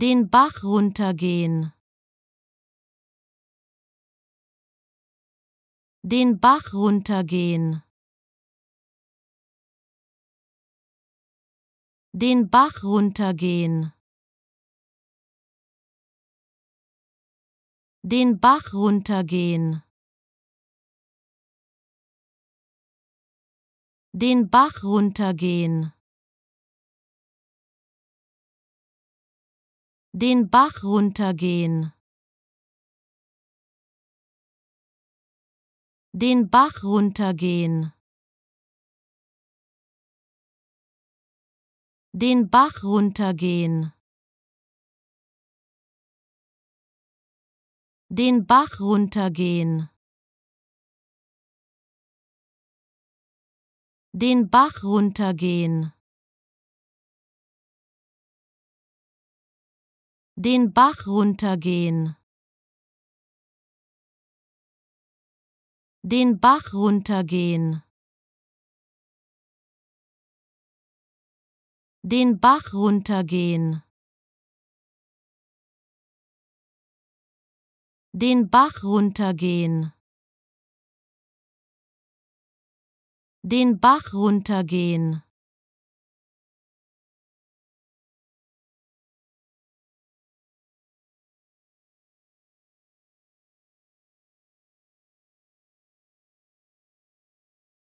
den Bach runtergehen, den Bach runtergehen, den Bach runtergehen, den Bach runtergehen, den Bach runtergehen. den Bach runtergehen, den Bach runtergehen, den Bach runtergehen, den Bach runtergehen, den Bach runtergehen. den Bach runtergehen, den Bach runtergehen, den Bach runtergehen, den Bach runtergehen, den Bach runtergehen.